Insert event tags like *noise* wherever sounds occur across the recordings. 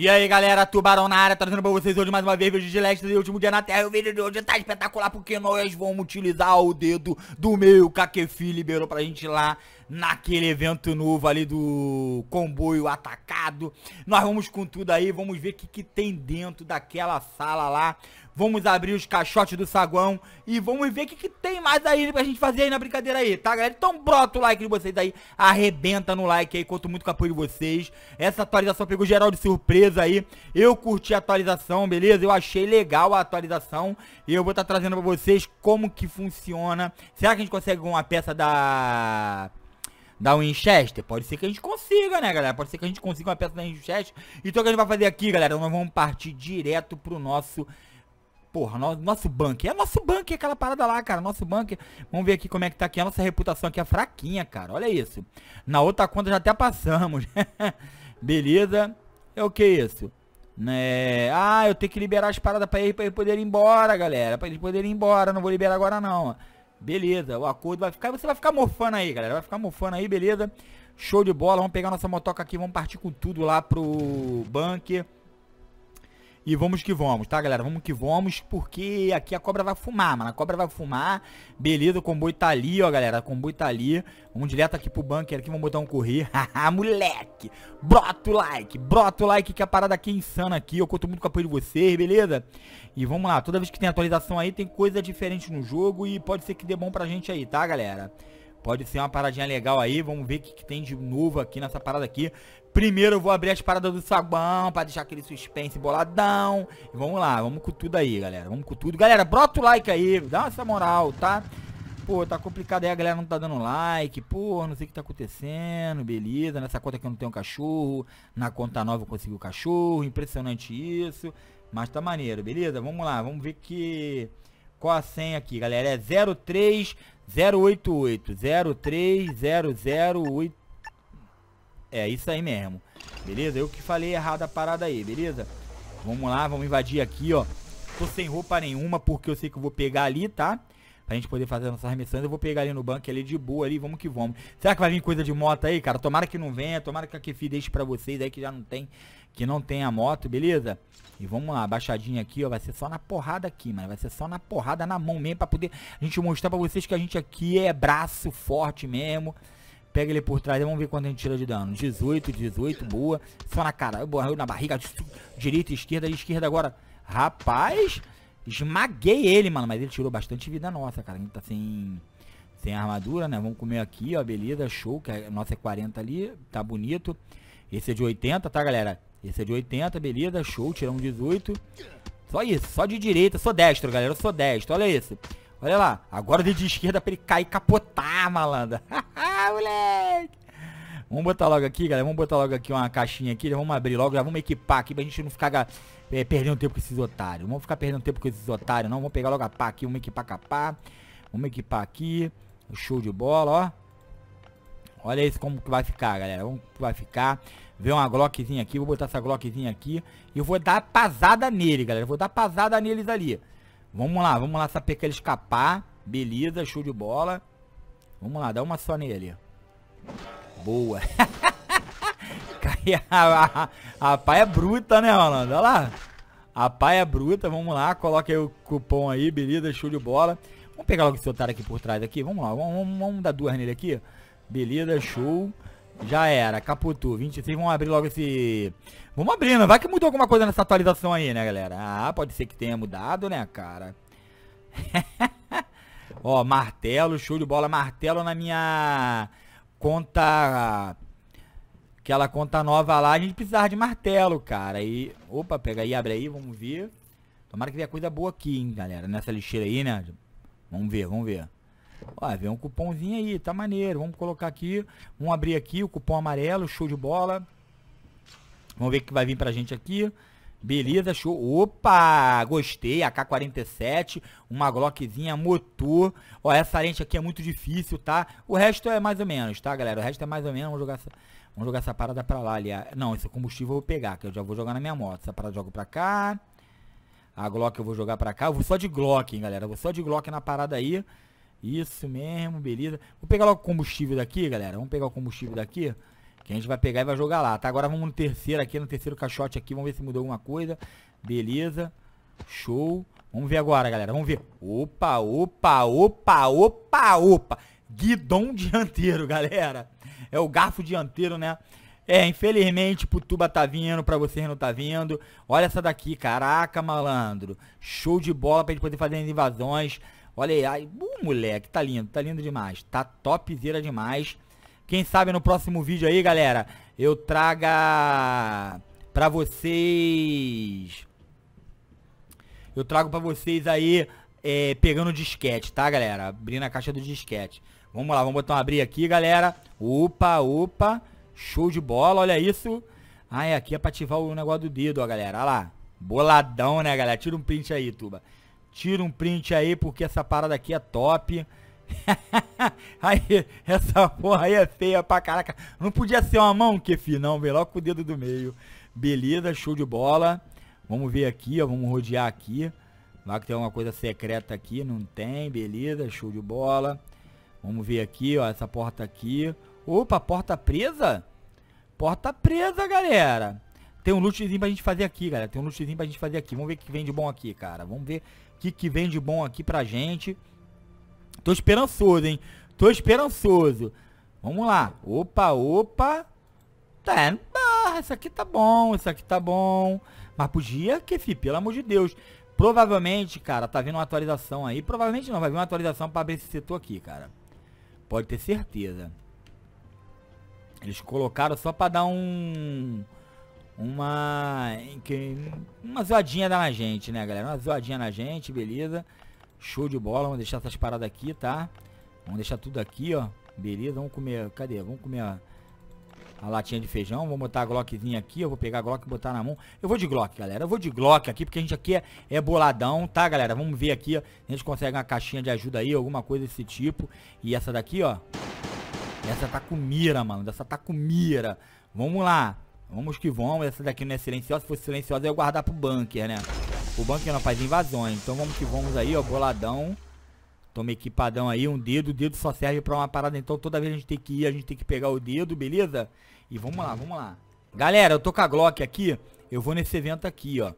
E aí galera, Tubarão na área, trazendo pra vocês hoje mais uma vez vídeo de Lester e último dia na Terra. o vídeo de hoje tá espetacular porque nós vamos utilizar o dedo do meio Kakefi, liberou pra gente ir lá naquele evento novo ali do comboio atacado. Nós vamos com tudo aí, vamos ver o que, que tem dentro daquela sala lá. Vamos abrir os caixotes do saguão e vamos ver o que, que tem mais aí pra gente fazer aí na brincadeira aí, tá, galera? Então brota o like de vocês aí, arrebenta no like aí, conto muito com o apoio de vocês. Essa atualização pegou geral de surpresa aí. Eu curti a atualização, beleza? Eu achei legal a atualização e eu vou estar tá trazendo pra vocês como que funciona. Será que a gente consegue uma peça da da Winchester? Pode ser que a gente consiga, né, galera? Pode ser que a gente consiga uma peça da Winchester. Então o que a gente vai fazer aqui, galera? Nós vamos partir direto pro nosso Porra, no, nosso bunker. É nosso bunker aquela parada lá, cara. Nosso bunker. Vamos ver aqui como é que tá aqui. A nossa reputação aqui é fraquinha, cara. Olha isso. Na outra conta já até passamos. *laughs* Beleza. É o que é isso? Né? Ah, eu tenho que liberar as paradas pra eles, pra eles poderem ir embora, galera. Pra eles poderem ir embora. Não vou liberar agora, não. Beleza. O acordo vai ficar. Você vai ficar mofando aí, galera. Vai ficar mofando aí, beleza. Show de bola. Vamos pegar nossa motoca aqui. Vamos partir com tudo lá pro bunker. E vamos que vamos, tá, galera? Vamos que vamos, porque aqui a cobra vai fumar, mano. A cobra vai fumar. Beleza, o comboio tá ali, ó, galera. O comboio tá ali. Vamos direto aqui pro bunker aqui, vamos botar um correr. *laughs* Haha, moleque! Brota o like, brota o like que a parada aqui é insana aqui. Eu conto muito com o apoio de vocês, beleza? E vamos lá, toda vez que tem atualização aí, tem coisa diferente no jogo e pode ser que dê bom pra gente aí, tá, galera? Pode ser uma paradinha legal aí, vamos ver o que, que, tem de novo aqui nessa parada aqui. Primeiro eu vou abrir as paradas do saguão pra deixar aquele suspense boladão. E vamos lá, vamos com tudo aí, galera. Vamos com tudo. Galera, brota o like aí, dá essa moral, tá? Pô, tá complicado aí, a galera não tá dando like. Pô, não sei o que tá acontecendo, beleza. Nessa conta aqui eu não tenho cachorro. Na conta nova eu consegui o cachorro. Impressionante isso. Mas tá maneiro, beleza? Vamos lá, vamos ver que... Qual a senha aqui, galera? É 03088. 03008 é, isso aí mesmo. Beleza? Eu que falei errado a parada aí, beleza? Vamos lá, vamos invadir aqui, ó. Tô sem roupa nenhuma, porque eu sei que eu vou pegar ali, tá? Pra gente poder fazer nossas missões. Eu vou pegar ali no banco ali de boa ali, vamos que vamos. Será que vai vir coisa de moto aí, cara? Tomara que não venha, tomara que a Kefi deixe pra vocês aí que já não tem, que não tem a moto, beleza? E vamos lá, baixadinha aqui, ó, vai ser só na porrada aqui, mano, vai ser só na porrada, na mão mesmo, pra poder a gente mostrar pra vocês que a gente aqui é braço forte mesmo, Pega ele por trás, vamos ver quanto a gente tira de dano. 18, 18, boa. Só na cara, barril na barriga, direita, esquerda, esquerda agora. Rapaz, esmaguei ele, mano. Mas ele tirou bastante vida nossa, cara. A gente tá sem, sem armadura, né? Vamos comer aqui, ó, beleza, show. Que a nossa é 40 ali, tá bonito. Esse é de 80, tá, galera? Esse é de 80, beleza, show. Tiramos 18. Só isso, só de direita. Sou destro, galera, só sou destro. Olha isso. Olha lá, agora de esquerda pra ele cair e capotar, malandra. *laughs* moleque! Vamos botar logo aqui, galera. Vamos botar logo aqui uma caixinha aqui. vamos abrir logo, já vamos equipar aqui pra gente não ficar é, eh, perdendo tempo com esses otários. Não vamos ficar perdendo tempo com esses otários, não. Vamos pegar logo a pá aqui, vamos equipar com a pá. Vamos equipar aqui. Show de bola, ó. Olha isso como que vai ficar, galera. Como que vai ficar. Vê uma Glockzinha aqui. Vou botar essa Glockzinha aqui. E vou dar pasada nele, galera. Vou dar pasada neles ali. Vamos lá, vamos lá. Saber que ele escapar. Beleza, show de bola. Vamos lá, dá uma só nele. Boa. *laughs* a, a, paia é bruta, né, mano? Olha lá. A paia é bruta, vamos lá. Coloca aí o cupom aí, beleza, show de bola. Vamos pegar logo esse otário aqui por trás aqui. Vamos lá, vamos, vamos, vamos dar duas nele aqui. Beleza, show. Já era, Caputu, 26, vamos abrir logo esse... Vamos abrindo, vai que mudou alguma coisa nessa atualização aí, né, galera? Ah, pode ser que tenha mudado, né, cara? *laughs* Ó, martelo, show de bola. Martelo na minha conta. Aquela conta nova lá. A gente precisava de martelo, cara. E. Opa, pega aí, abre aí, vamos ver. Tomara que tenha coisa boa aqui, hein, galera. Nessa lixeira aí, né? Vamos ver, vamos ver. Ó, vem um cupomzinho aí, tá maneiro. Vamos colocar aqui. Vamos abrir aqui o cupom amarelo, show de bola. Vamos ver o que vai vir pra gente aqui. Beleza, show. Opa, gostei. AK-47, uma Glockzinha, motor. Ó, essa lente aqui é muito difícil, tá? O resto é mais ou menos, tá, galera? O resto é mais ou menos. Vamos jogar essa, vamos jogar essa parada pra lá, ali. Não, esse combustível eu vou pegar, que eu já vou jogar na minha moto. Essa parada eu jogo pra cá. A Glock eu vou jogar pra cá. Eu vou só de Glock, hein, galera. Eu vou só de Glock na parada aí. Isso mesmo, beleza. Vou pegar logo o combustível daqui, galera. Vamos pegar o combustível daqui. Que a gente vai pegar e vai jogar lá, tá? Agora vamos no terceiro aqui, no terceiro caixote aqui. Vamos ver se mudou alguma coisa. Beleza. Show. Vamos ver agora, galera. Vamos ver. Opa, opa, opa, opa, opa. Guidão dianteiro, galera. É o garfo dianteiro, né? É, infelizmente, Putuba tá vindo, pra vocês não tá vindo. Olha essa daqui, caraca, malandro. Show de bola pra gente poder fazer as invasões. Olha aí, ai, uh, moleque, tá lindo, tá lindo demais. Tá topzera demais. Quem sabe no próximo vídeo aí, galera, eu traga pra vocês... Eu trago pra vocês aí, é, pegando o disquete, tá, galera? Abrindo a caixa do disquete. Vamos lá, vamos botar um abrir aqui, galera. Opa, opa. Show de bola, olha isso. Ah, é aqui é pra ativar o negócio do dedo, ó, galera. Olha lá. Boladão, né, galera? Tira um print aí, Tuba. Tira um print aí, porque essa parada aqui é top. *laughs* aí, essa porra aí é feia pra caraca. Não podia ser uma mão, Kefi, não. Vem logo com o dedo do meio. Beleza, show de bola. Vamos ver aqui, ó. Vamos rodear aqui. Lá que tem alguma coisa secreta aqui. Não tem, beleza, show de bola. Vamos ver aqui, ó. Essa porta aqui. Opa, porta presa? Porta presa, galera. Tem um lootzinho pra gente fazer aqui, galera. Tem um lootzinho pra gente fazer aqui. Vamos ver o que vem de bom aqui, cara. Vamos ver o que, que vem de bom aqui pra gente. Tô esperançoso, hein? Tô esperançoso. Vamos lá. Opa, opa. Tá, ah, isso aqui tá bom, isso aqui tá bom. Mas podia que, fi, pelo amor de Deus. Provavelmente, cara, tá vindo uma atualização aí. Provavelmente não, vai vir uma atualização pra abrir esse setor aqui, cara. Pode ter certeza. Eles colocaram só pra dar um... Uma... Uma zoadinha na gente, né, galera? Uma zoadinha na gente, beleza. Show de bola, vamos deixar essas paradas aqui, tá? Vamos deixar tudo aqui, ó. Beleza, vamos comer, cadê? Vamos comer a, a latinha de feijão. Vamos botar a Glockzinha aqui, eu vou pegar a Glock e botar na mão. Eu vou de Glock, galera. Eu vou de Glock aqui, porque a gente aqui é, é boladão, tá, galera? Vamos ver aqui, ó. A gente consegue uma caixinha de ajuda aí, alguma coisa desse tipo. E essa daqui, ó. Essa tá com mira, mano. Essa tá com mira. Vamos lá. Vamos que vamos. Essa daqui não é silenciosa. Se fosse silenciosa, eu ia guardar pro bunker, né? O banco não faz invasões. Então vamos que vamos aí, ó. Boladão. Toma equipadão aí, um dedo. O dedo só serve pra uma parada. Então toda vez a gente tem que ir, a gente tem que pegar o dedo, beleza? E vamos lá, vamos lá. Galera, eu tô com a Glock aqui. Eu vou nesse evento aqui, ó.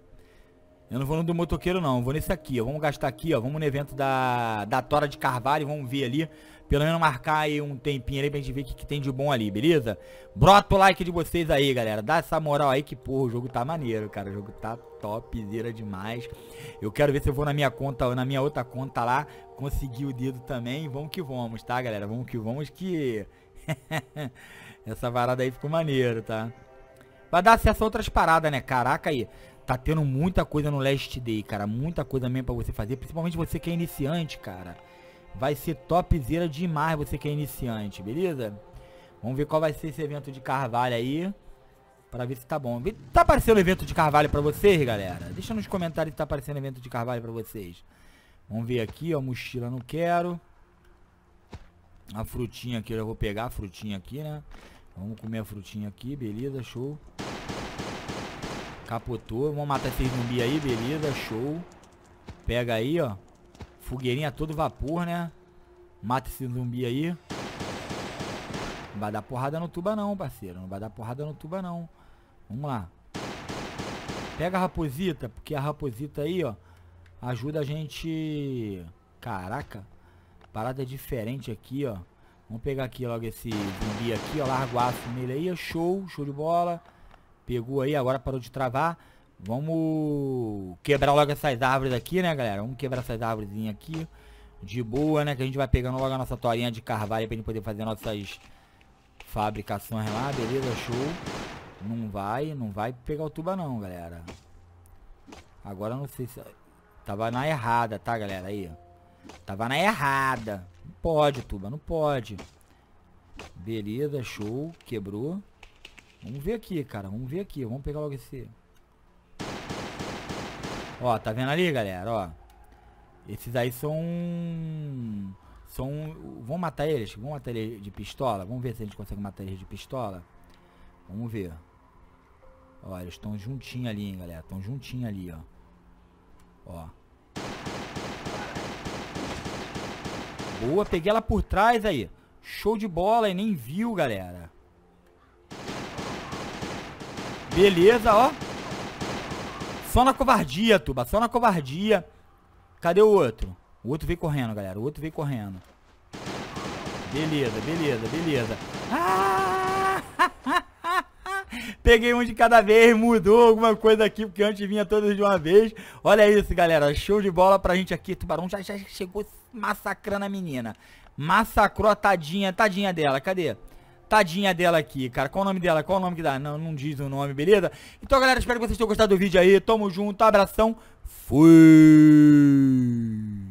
Eu não vou no do motoqueiro, não. Eu vou nesse aqui, ó. Vamos gastar aqui, ó. Vamos no evento da, da Tora de Carvalho. Vamos ver ali. Pelo menos marcar aí um tempinho ali pra gente ver o que, que, tem de bom ali, beleza? Brota o like de vocês aí, galera. Dá essa moral aí que, porra, o jogo tá maneiro, cara. O jogo tá topzera demais. Eu quero ver se eu vou na minha conta, na minha outra conta lá, conseguir o dedo também. Vamos que vamos, tá, galera? Vamos que vamos que... *laughs* Essa varada aí ficou maneiro, tá? Vai dar acesso a outras paradas, né? Caraca aí tá tendo muita coisa no Last Day, cara. Muita coisa mesmo pra você fazer. Principalmente você que é iniciante, cara. Vai ser topzera demais você que é iniciante, beleza? Vamos ver qual vai ser esse evento de Carvalho aí. Para ver se tá bom. Tá aparecendo evento de carvalho pra vocês, galera? Deixa nos comentários se tá aparecendo evento de carvalho pra vocês. Vamos ver aqui, ó. Mochila não quero. A frutinha aqui, eu já vou pegar a frutinha aqui, né? Vamos comer a frutinha aqui, beleza, show. Capotou. Vamos matar esse zumbi aí, beleza, show. Pega aí, ó. Fogueirinha todo vapor, né? Mata esse zumbi aí. Não vai dar porrada no tuba não, parceiro. Não vai dar porrada no tuba não. Vamos lá. Pega a raposita, porque a raposita aí, ó, ajuda a gente... Caraca, parada diferente aqui, ó. Vamos pegar aqui logo esse zumbi aqui, ó, aço nele aí, show, show de bola. Pegou aí, agora parou de travar. Vamos quebrar logo essas árvores aqui, né, galera? Vamos quebrar essas árvores aqui. De boa, né? Que a gente vai pegando logo a nossa torinha de carvalho pra gente poder fazer nossas fabricações lá. Beleza, show. Não vai, não vai pegar o tuba não, galera. Agora não sei se... Tava na errada, tá, galera? Aí, Tava na errada. Não pode, tuba, não pode. Beleza, show. Quebrou. Vamos ver aqui, cara. Vamos ver aqui. Vamos pegar logo esse... Ó, tá vendo ali, galera? Ó. Esses aí são... São... Vamos matar eles? Vamos matar eles de pistola? Vamos ver se a gente consegue matar eles de pistola. Vamos ver. Ó, eles estão juntinho ali, hein, galera. Estão juntinho ali, ó. Ó. Boa, peguei ela por trás aí. Show de bola e nem viu, galera. Beleza, ó. Só na covardia, Tuba. Só na covardia. Cadê o outro? O outro veio correndo, galera. O outro veio correndo. Beleza, beleza, beleza. Ah! peguei um de cada vez, mudou alguma coisa aqui, porque antes vinha todos de uma vez. Olha isso, galera. Show de bola pra gente aqui. Tubarão já, já chegou massacrando a menina. Massacrou a tadinha, tadinha dela. Cadê? tadinha dela aqui, cara. Qual o nome dela? Qual o nome que dá? Não, não diz o nome, beleza? Então, galera, espero que vocês tenham gostado do vídeo aí. Tamo junto, abração. Fui!